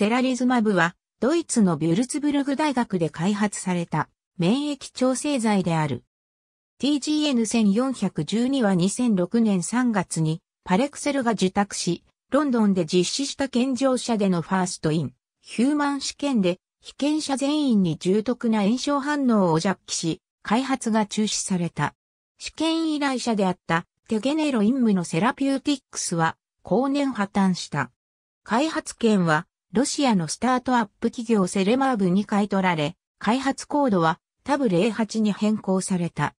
セラリズマブは、ドイツのビュルツブルグ大学で開発された免疫調整剤である。TGN1412 は2006年3月にパレクセルが受託し、ロンドンで実施した健常者でのファーストイン、ヒューマン試験で、被験者全員に重篤な炎症反応を弱気し、開発が中止された。試験依頼者であったテゲネロインムのセラピューティックスは後年破綻した。開発権はロシアのスタートアップ企業セレマーブに買い取られ、開発コードはタブ08に変更された。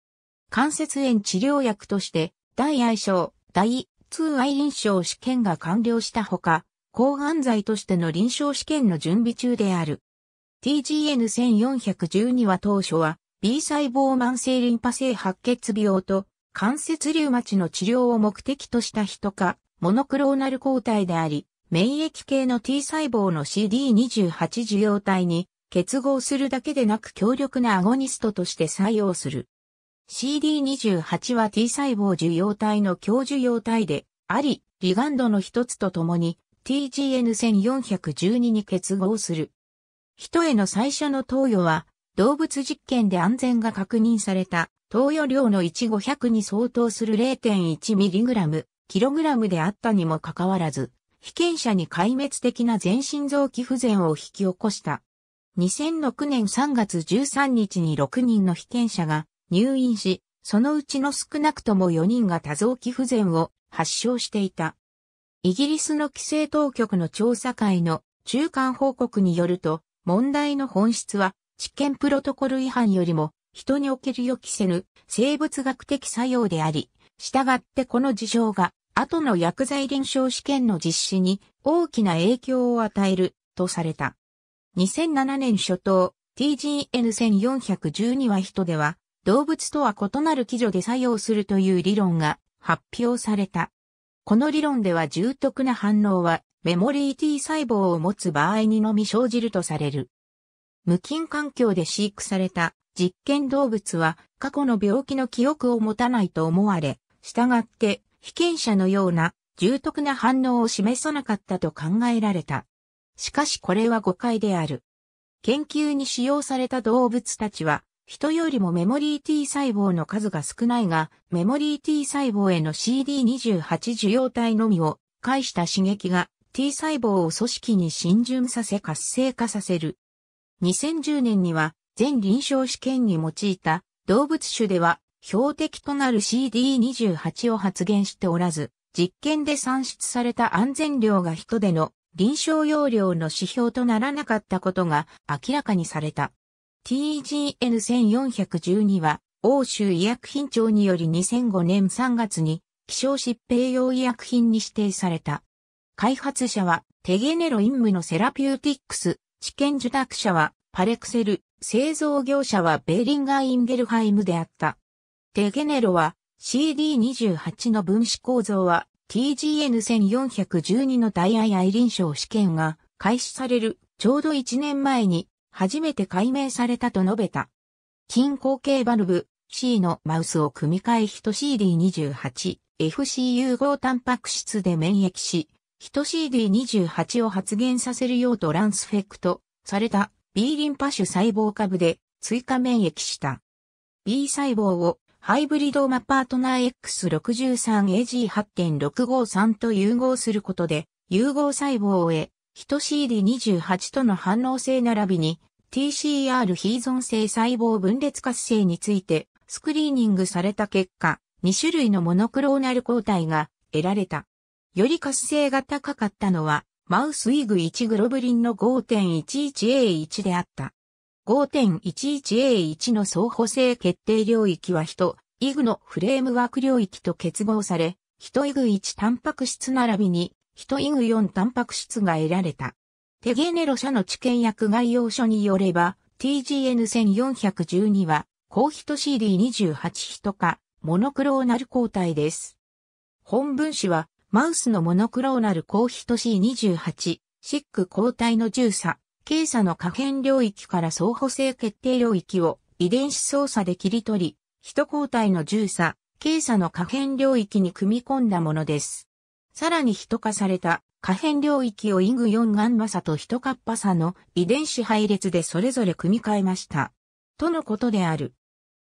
関節炎治療薬として、大愛症、大2愛臨床試験が完了したほか、抗がん剤としての臨床試験の準備中である。TGN1412 は当初は B 細胞慢性リンパ性白血病と関節リウマチの治療を目的とした人か、モノクローナル抗体であり、免疫系の T 細胞の CD28 受容体に結合するだけでなく強力なアゴニストとして採用する。CD28 は T 細胞受容体の強受容体であり、リガンドの一つとともに TGN1412 に結合する。人への最初の投与は動物実験で安全が確認された投与量の1500に相当する 0.1mg、kg であったにもかかわらず、被験者に壊滅的な全身臓器不全を引き起こした。2006年3月13日に6人の被験者が入院し、そのうちの少なくとも4人が多臓器不全を発症していた。イギリスの規制当局の調査会の中間報告によると、問題の本質は、知験プロトコル違反よりも、人における予期せぬ生物学的作用であり、従ってこの事象が後の薬剤臨床試験の実施に大きな影響を与えるとされた。2007年初頭、TGN1412 は人では動物とは異なる基準で作用するという理論が発表された。この理論では重篤な反応はメモリー T 細胞を持つ場合にのみ生じるとされる。無菌環境で飼育された実験動物は過去の病気の記憶を持たないと思われ、従って被験者のような重篤な反応を示さなかったと考えられた。しかしこれは誤解である。研究に使用された動物たちは、人よりもメモリー T 細胞の数が少ないが、メモリー T 細胞への CD28 受容体のみを介した刺激が T 細胞を組織に浸潤させ活性化させる。2010年には全臨床試験に用いた動物種では標的となる CD28 を発現しておらず、実験で算出された安全量が人での臨床容量の指標とならなかったことが明らかにされた。TGN1412 は欧州医薬品庁により2005年3月に希少疾病用医薬品に指定された。開発者はテゲネロインムのセラピューティックス、治験受託者はパレクセル、製造業者はベーリンガー・インゲルハイムであった。デゲネロは CD28 の分子構造は TGN1412 のダイ大 II 臨床試験が開始されるちょうど1年前に初めて解明されたと述べた。近後径バルブ C のマウスを組み換えヒト CD28 FC 融合タンパク質で免疫し、ヒト CD28 を発現させるようトランスフェクトされた B リンパ種細胞株で追加免疫した。B 細胞をハイブリドマパートナー X63AG8.653 と融合することで、融合細胞へ、人 CD28 との反応性並びに、TCR 非依存性細胞分裂活性について、スクリーニングされた結果、2種類のモノクローナル抗体が得られた。より活性が高かったのは、マウスイグ1グロブリンの 5.11A1 であった。5.11A1 の相補性決定領域は人、イグのフレームワーク領域と結合され、人イグ1タンパク質並びに、人イグ4タンパク質が得られた。テゲネロ社の治験薬概要書によれば、TGN1412 は、高ヒト CD28 ヒトか、モノクローナル抗体です。本分子は、マウスのモノクローナル高ヒト C28、シック抗体の重差、計差の可変領域から相補性決定領域を遺伝子操作で切り取り、人抗体の重差、計差の可変領域に組み込んだものです。さらに人化された可変領域をイング4ガンマサと人カッパサの遺伝子配列でそれぞれ組み替えました。とのことである。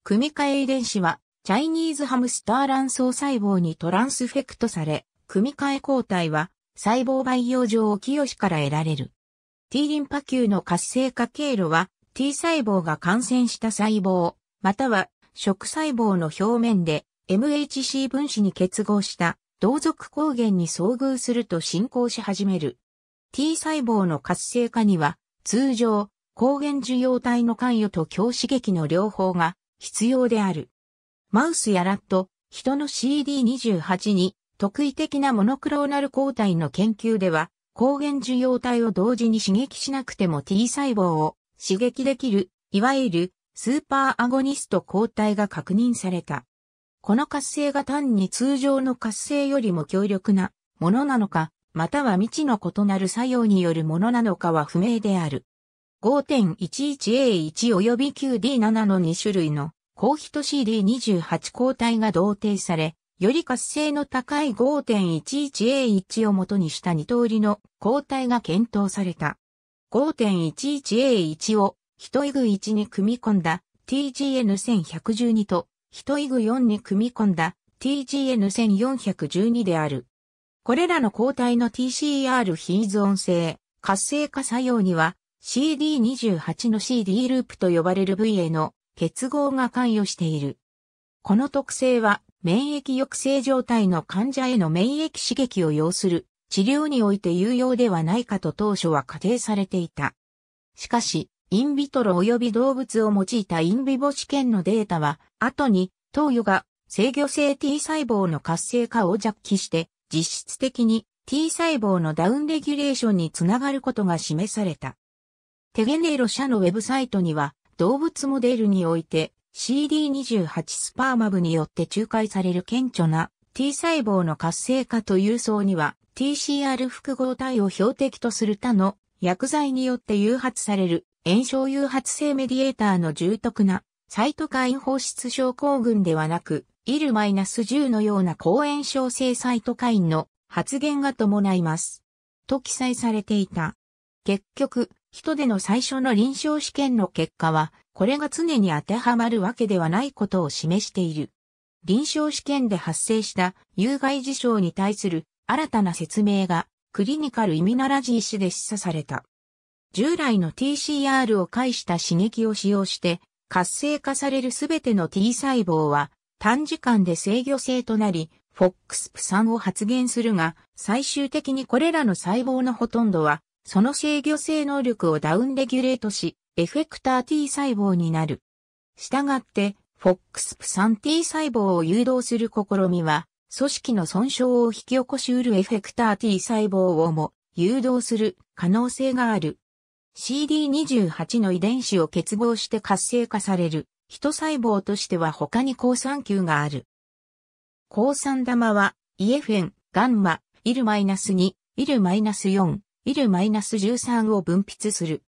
組み換え遺伝子は、チャイニーズハムスター卵巣細胞にトランスフェクトされ、組み換え抗体は、細胞培養上を清しから得られる。T リンパ球の活性化経路は T 細胞が感染した細胞、または食細胞の表面で MHC 分子に結合した同族抗原に遭遇すると進行し始める。T 細胞の活性化には通常抗原受容体の関与と強刺激の両方が必要である。マウスやラット、人の CD28 に特異的なモノクローナル抗体の研究では抗原受容体を同時に刺激しなくても T 細胞を刺激できる、いわゆるスーパーアゴニスト抗体が確認された。この活性が単に通常の活性よりも強力なものなのか、または未知の異なる作用によるものなのかは不明である。5.11A1 及び9 d 7の2種類の高ヒト CD28 抗体が同定され、より活性の高い 5.11A1 をもとにした2通りの抗体が検討された。5.11A1 を一イグ1に組み込んだ TGN1112 と一イグ4に組み込んだ TGN1412 である。これらの抗体の TCR 非ズ。存性、活性化作用には CD28 の CD ループと呼ばれる部位への結合が関与している。この特性は免疫抑制状態の患者への免疫刺激を要する治療において有用ではないかと当初は仮定されていた。しかし、インビトロ及び動物を用いたインビボ試験のデータは、後に投与が制御性 T 細胞の活性化を弱気して、実質的に T 細胞のダウンレギュレーションにつながることが示された。テゲネロ社のウェブサイトには、動物モデルにおいて CD28 スパーマブによって仲介される顕著な T 細胞の活性化という層には TCR 複合体を標的とする他の薬剤によって誘発される炎症誘発性メディエーターの重篤なサイトカイン放出症候群ではなく、イ l 1 0のような抗炎症性サイトカインの発現が伴います。と記載されていた。結局、人での最初の臨床試験の結果は、これが常に当てはまるわけではないことを示している。臨床試験で発生した有害事象に対する新たな説明がクリニカルイミナラジー氏で示唆された。従来の TCR を介した刺激を使用して活性化されるすべての T 細胞は短時間で制御性となり FOXP3 を発現するが最終的にこれらの細胞のほとんどはその制御性能力をダウンレギュレートし、エフェクター T 細胞になる。したがって、FOXP3T 細胞を誘導する試みは、組織の損傷を引き起こしうるエフェクター T 細胞をも誘導する可能性がある。CD28 の遺伝子を結合して活性化される、人細胞としては他に抗酸球がある。抗酸玉は、イエフェン、ガンマ、イル -2、イル -4、イル -13 を分泌する。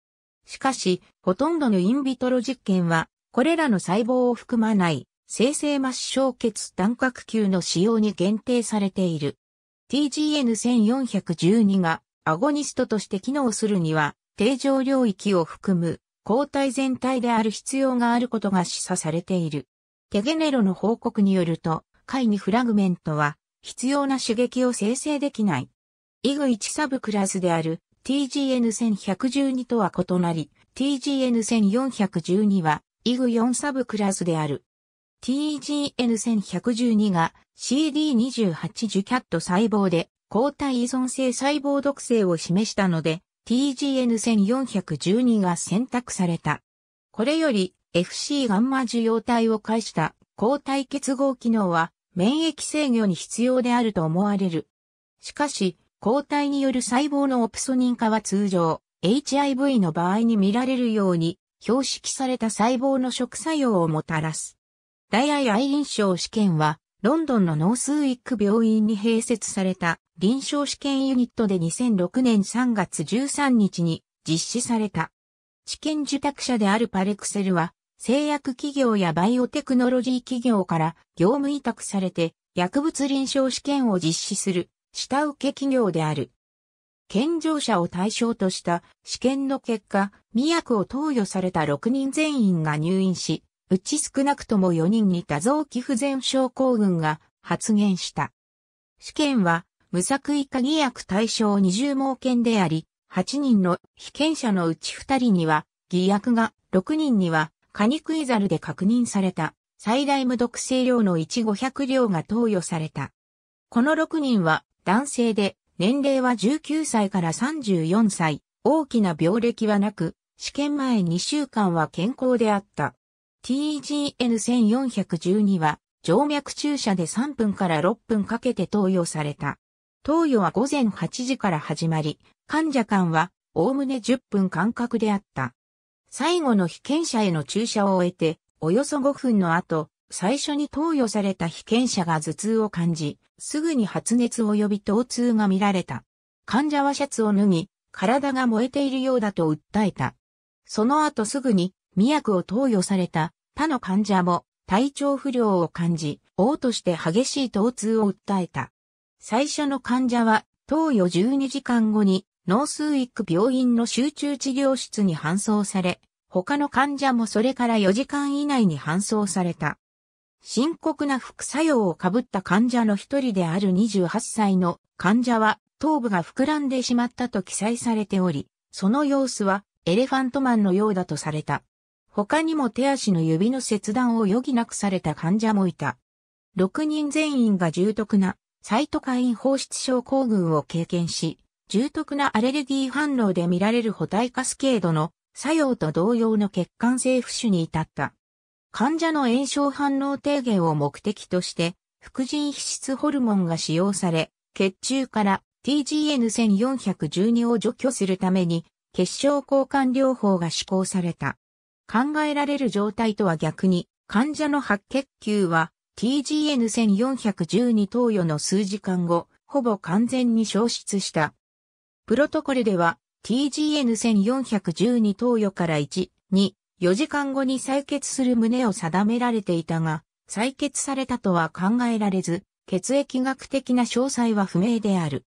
しかし、ほとんどのインビトロ実験は、これらの細胞を含まない生成末梢血単核球の使用に限定されている。TGN1412 がアゴニストとして機能するには、定常領域を含む抗体全体である必要があることが示唆されている。テゲネロの報告によると、位にフラグメントは必要な刺激を生成できないイグ1サブクラスである TGN1112 とは異なり、TGN1412 はイグ4サブクラスである。TGN1112 が CD28 ジュキャット細胞で抗体依存性細胞毒性を示したので TGN1412 が選択された。これより FC ガンマ受容体を介した抗体結合機能は免疫制御に必要であると思われる。しかし抗体による細胞のオプソニン化は通常、HIV の場合に見られるように、標識された細胞の食作用をもたらす。大愛愛臨床試験は、ロンドンのノースウィック病院に併設された臨床試験ユニットで2006年3月13日に実施された。治験受託者であるパレクセルは、製薬企業やバイオテクノロジー企業から業務委託されて薬物臨床試験を実施する下請け企業である。健常者を対象とした試験の結果、未薬を投与された6人全員が入院し、うち少なくとも4人に多臓器不全症候群が発現した。試験は、無作為化偽薬対象20盲検であり、8人の被験者のうち2人には、偽薬が、6人には、カニクイザルで確認された、最大無毒性量の1500量が投与された。この6人は、男性で、年齢は19歳から34歳、大きな病歴はなく、試験前2週間は健康であった。TGN1412 は、静脈注射で3分から6分かけて投与された。投与は午前8時から始まり、患者間は、おおむね10分間隔であった。最後の被験者への注射を終えて、およそ5分の後、最初に投与された被験者が頭痛を感じ、すぐに発熱及び疼痛が見られた。患者はシャツを脱ぎ、体が燃えているようだと訴えた。その後すぐに、未薬を投与された他の患者も体調不良を感じ、嘔吐して激しい疼痛を訴えた。最初の患者は、投与12時間後に、ノースウィック病院の集中治療室に搬送され、他の患者もそれから4時間以内に搬送された。深刻な副作用をかぶった患者の一人である28歳の患者は頭部が膨らんでしまったと記載されており、その様子はエレファントマンのようだとされた。他にも手足の指の切断を余儀なくされた患者もいた。6人全員が重篤なサイトカイン放出症候群を経験し、重篤なアレルギー反応で見られる補体カスケードの作用と同様の血管性浮腫に至った。患者の炎症反応低減を目的として、副腎皮質ホルモンが使用され、血中から TGN1412 を除去するために、血小交換療法が施行された。考えられる状態とは逆に、患者の白血球は TGN1412 投与の数時間後、ほぼ完全に消失した。プロトコルでは TGN1412 投与から1、2、4時間後に採血する旨を定められていたが、採血されたとは考えられず、血液学的な詳細は不明である。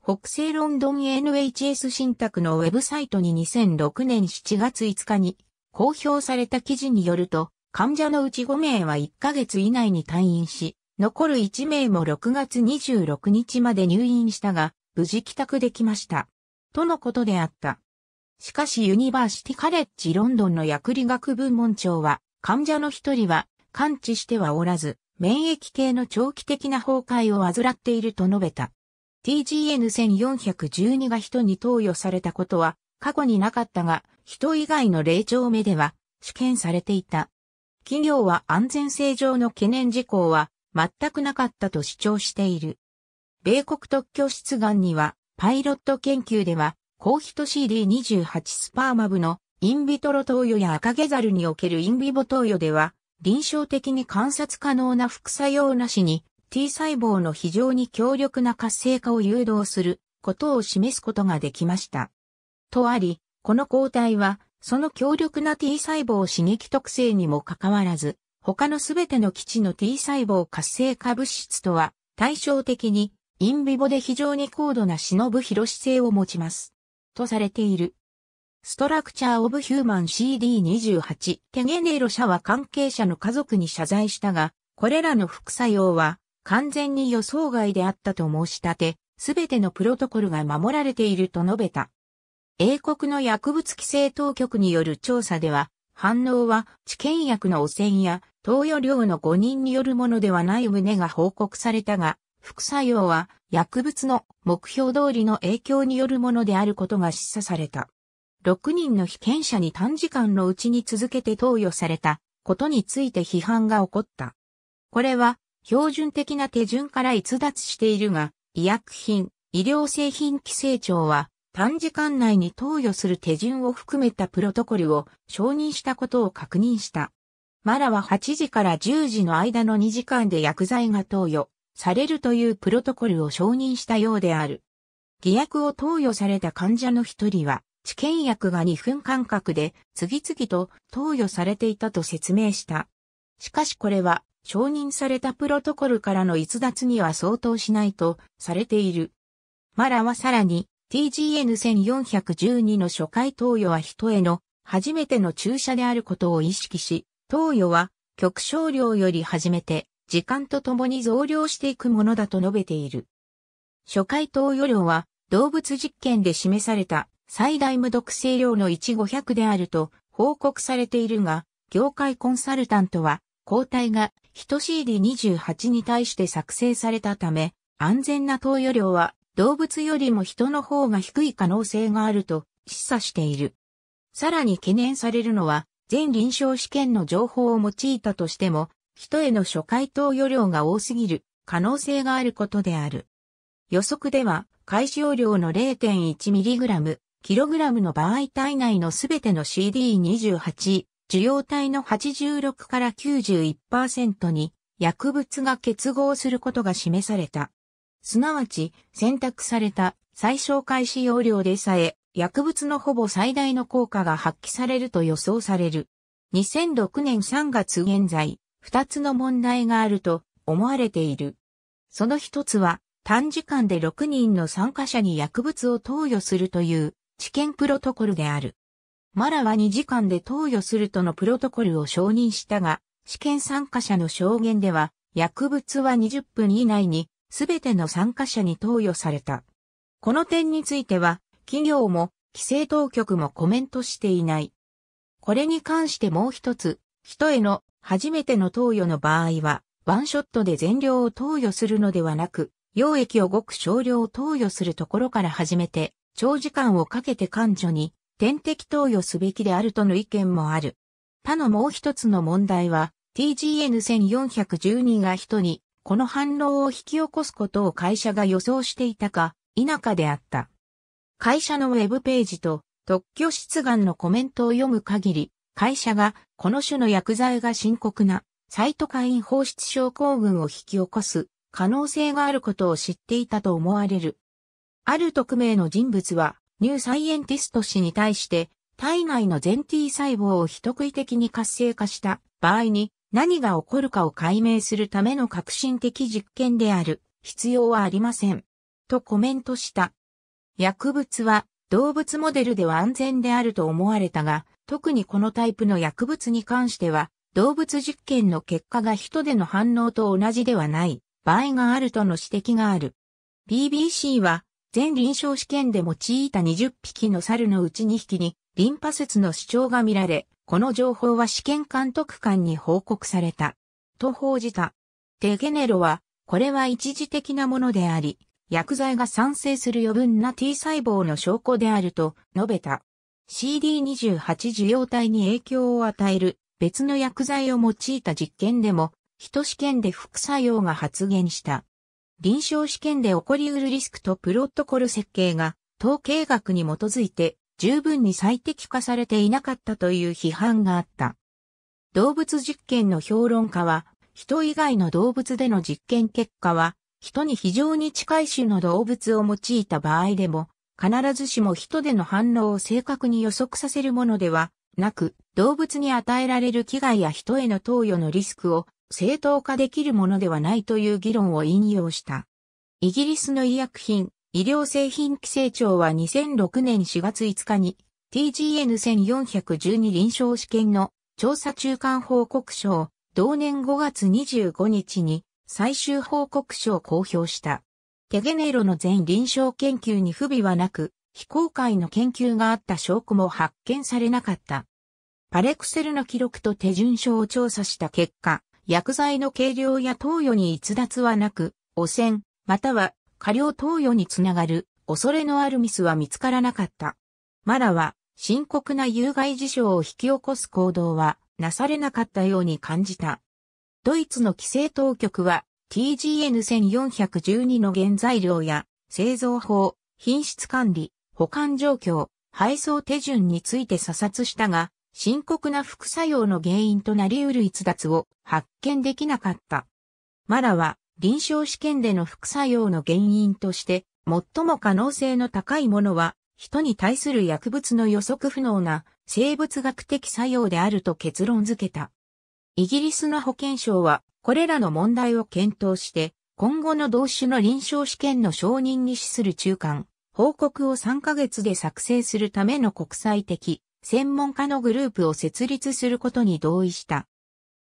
北西ロンドン NHS 信託のウェブサイトに2006年7月5日に公表された記事によると、患者のうち5名は1ヶ月以内に退院し、残る1名も6月26日まで入院したが、無事帰宅できました。とのことであった。しかしユニバーシティカレッジロンドンの薬理学部門長は、患者の一人は感知してはおらず、免疫系の長期的な崩壊を患っていると述べた。TGN1412 が人に投与されたことは過去になかったが、人以外の霊長目では試験されていた。企業は安全性上の懸念事項は全くなかったと主張している。米国特許出願にはパイロット研究ではコーヒト CD28 スパーマブのインビトロ投与や赤毛ザルにおけるインビボ投与では、臨床的に観察可能な副作用なしに T 細胞の非常に強力な活性化を誘導することを示すことができました。とあり、この抗体は、その強力な T 細胞刺激特性にもかかわらず、他のすべての基地の T 細胞活性化物質とは対照的に、インビボで非常に高度なシノブ広姿性を持ちます。とされている。ストラクチャー・オブ・ヒューマン CD28 ケゲネーロ社は関係者の家族に謝罪したが、これらの副作用は完全に予想外であったと申し立て、すべてのプロトコルが守られていると述べた。英国の薬物規制当局による調査では、反応は治験薬の汚染や投与量の誤認によるものではない旨が報告されたが、副作用は薬物の目標通りの影響によるものであることが示唆された。6人の被験者に短時間のうちに続けて投与されたことについて批判が起こった。これは標準的な手順から逸脱しているが、医薬品、医療製品規制庁は短時間内に投与する手順を含めたプロトコルを承認したことを確認した。マラは8時から10時の間の2時間で薬剤が投与されるというプロトコルを承認したようである。偽薬を投与された患者の一人は、治験薬が2分間隔で次々と投与されていたと説明した。しかしこれは承認されたプロトコルからの逸脱には相当しないとされている。マラはさらに TGN1412 の初回投与は人への初めての注射であることを意識し、投与は極小量より始めて時間とともに増量していくものだと述べている。初回投与量は動物実験で示された最大無毒性量の1500であると報告されているが、業界コンサルタントは抗体が 1CD28 に対して作成されたため、安全な投与量は動物よりも人の方が低い可能性があると示唆している。さらに懸念されるのは、全臨床試験の情報を用いたとしても、人への初回投与量が多すぎる可能性があることである。予測では、開始容量の 0.1mg、kg の場合体内のすべての CD28、受容体の86から91%に薬物が結合することが示された。すなわち、選択された最小開始容量でさえ、薬物のほぼ最大の効果が発揮されると予想される。2006年3月現在、二つの問題があると思われている。その一つは、短時間で6人の参加者に薬物を投与するという治験プロトコルである。マラは2時間で投与するとのプロトコルを承認したが、試験参加者の証言では、薬物は20分以内に全ての参加者に投与された。この点については、企業も規制当局もコメントしていない。これに関してもう一つ、人への初めての投与の場合は、ワンショットで全量を投与するのではなく、溶液をごく少量投与するところから始めて、長時間をかけて患者に点滴投与すべきであるとの意見もある。他のもう一つの問題は、TGN1412 が人にこの反応を引き起こすことを会社が予想していたか否かであった。会社のウェブページと特許出願のコメントを読む限り、会社がこの種の薬剤が深刻なサイトカイン放出症候群を引き起こす可能性があることを知っていたと思われる。ある匿名の人物はニューサイエンティスト氏に対して体内の全 T 細胞を非食い的に活性化した場合に何が起こるかを解明するための革新的実験である必要はありません。とコメントした。薬物は動物モデルでは安全であると思われたが、特にこのタイプの薬物に関しては、動物実験の結果が人での反応と同じではない場合があるとの指摘がある。BBC は、全臨床試験で用いた20匹の猿のうち2匹に、リンパ節の主張が見られ、この情報は試験監督官に報告された。と報じた。デゲネロは、これは一時的なものであり、薬剤が産生する余分な T 細胞の証拠であると述べた。CD28 受容体に影響を与える別の薬剤を用いた実験でも、人試験で副作用が発現した。臨床試験で起こりうるリスクとプロトコル設計が統計学に基づいて十分に最適化されていなかったという批判があった。動物実験の評論家は、人以外の動物での実験結果は、人に非常に近い種の動物を用いた場合でも、必ずしも人での反応を正確に予測させるものではなく、動物に与えられる危害や人への投与のリスクを正当化できるものではないという議論を引用した。イギリスの医薬品、医療製品規制庁は2006年4月5日に TGN1412 臨床試験の調査中間報告書を同年5月25日に最終報告書を公表した。テゲネイロの全臨床研究に不備はなく、非公開の研究があった証拠も発見されなかった。パレクセルの記録と手順書を調査した結果、薬剤の計量や投与に逸脱はなく、汚染、または過量投与につながる恐れのあるミスは見つからなかった。マラは深刻な有害事象を引き起こす行動はなされなかったように感じた。ドイツの規制当局は TGN1412 の原材料や製造法、品質管理、保管状況、配送手順について査察したが、深刻な副作用の原因となり得る逸脱を発見できなかった。マラは臨床試験での副作用の原因として、最も可能性の高いものは、人に対する薬物の予測不能な生物学的作用であると結論付けた。イギリスの保健省はこれらの問題を検討して、今後の同種の臨床試験の承認に資する中間、報告を3ヶ月で作成するための国際的、専門家のグループを設立することに同意した。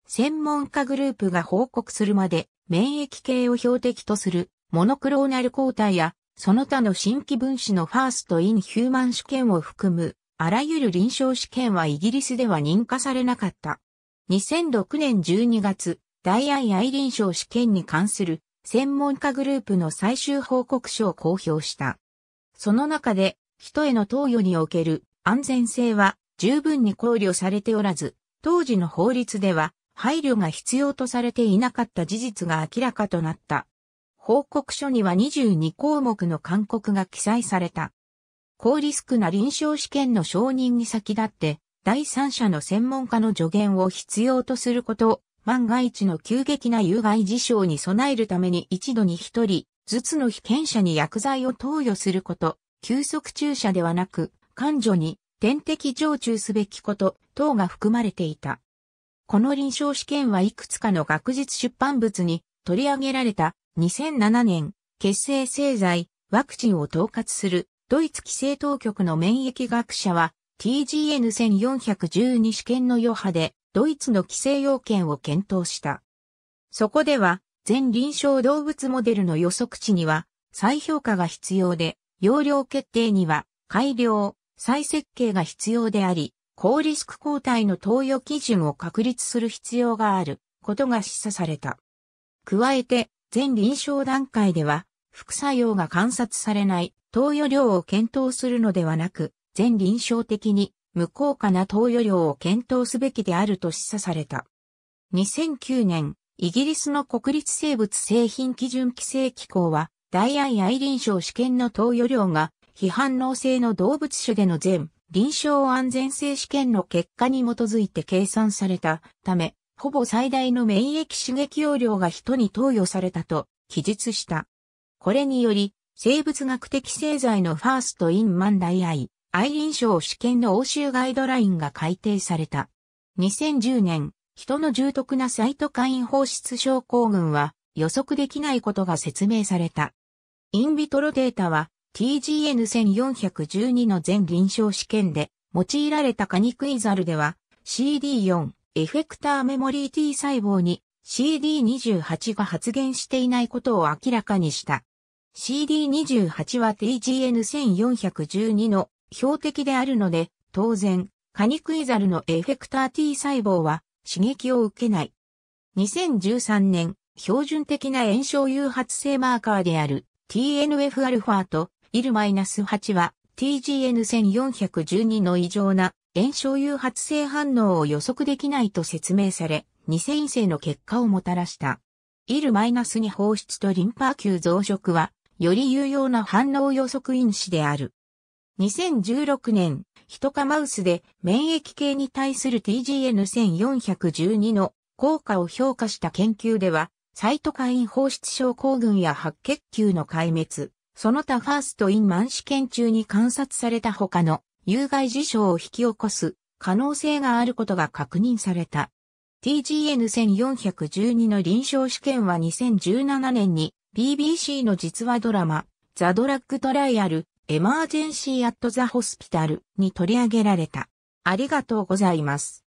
専門家グループが報告するまで、免疫系を標的とする、モノクローナル抗体や、その他の新規分子のファーストインヒューマン試験を含む、あらゆる臨床試験はイギリスでは認可されなかった。2006年12月、大イリ臨床試験に関する専門家グループの最終報告書を公表した。その中で、人への投与における安全性は十分に考慮されておらず、当時の法律では配慮が必要とされていなかった事実が明らかとなった。報告書には22項目の勧告が記載された。高リスクな臨床試験の承認に先立って、第三者の専門家の助言を必要とすること万が一の急激な有害事象に備えるために一度に一人ずつの被験者に薬剤を投与すること、急速注射ではなく、患者に点滴常駐すべきこと等が含まれていた。この臨床試験はいくつかの学術出版物に取り上げられた2007年、血清製剤、ワクチンを統括するドイツ規制当局の免疫学者は TGN1412 試験の余波でドイツの規制要件を検討した。そこでは、全臨床動物モデルの予測値には、再評価が必要で、容量決定には、改良、再設計が必要であり、高リスク抗体の投与基準を確立する必要があることが示唆された。加えて、全臨床段階では、副作用が観察されない投与量を検討するのではなく、全臨床的に無効化な投与量を検討すべきであると示唆された。2009年、イギリスの国立生物製品基準規制機構は、ダイアイアイ臨床試験の投与量が、非反応性の動物種での全臨床安全性試験の結果に基づいて計算されたため、ほぼ最大の免疫刺激容量が人に投与されたと記述した。これにより、生物学的製剤のファーストインマンダイアイ、アリ臨床試験の欧州ガイドラインが改定された。2010年、人の重篤なサイトカイン放出症候群は予測できないことが説明された。インビトロデータは TGN1412 の全臨床試験で用いられたカニクイザルでは CD4 エフェクターメモリー T 細胞に CD28 が発現していないことを明らかにした。CD28 は TGN1412 の標的であるので、当然、カニクイザルのエフェクター T 細胞は刺激を受けない。2013年、標準的な炎症誘発性マーカーである t n f α と IL-8 は TGN1412 の異常な炎症誘発性反応を予測できないと説明され、偽異性の結果をもたらした。IL-2 放出とリンパ球増殖は、より有用な反応予測因子である。2016年、ヒトカマウスで免疫系に対する TGN1412 の効果を評価した研究では、サイトカイン放出症候群や白血球の壊滅、その他ファーストインマン試験中に観察された他の有害事象を引き起こす可能性があることが確認された。TGN1412 の臨床試験は2017年に BBC の実話ドラマ、ザ・ドラッグ・トライアル、エマージェンシーアットザホスピタルに取り上げられた。ありがとうございます。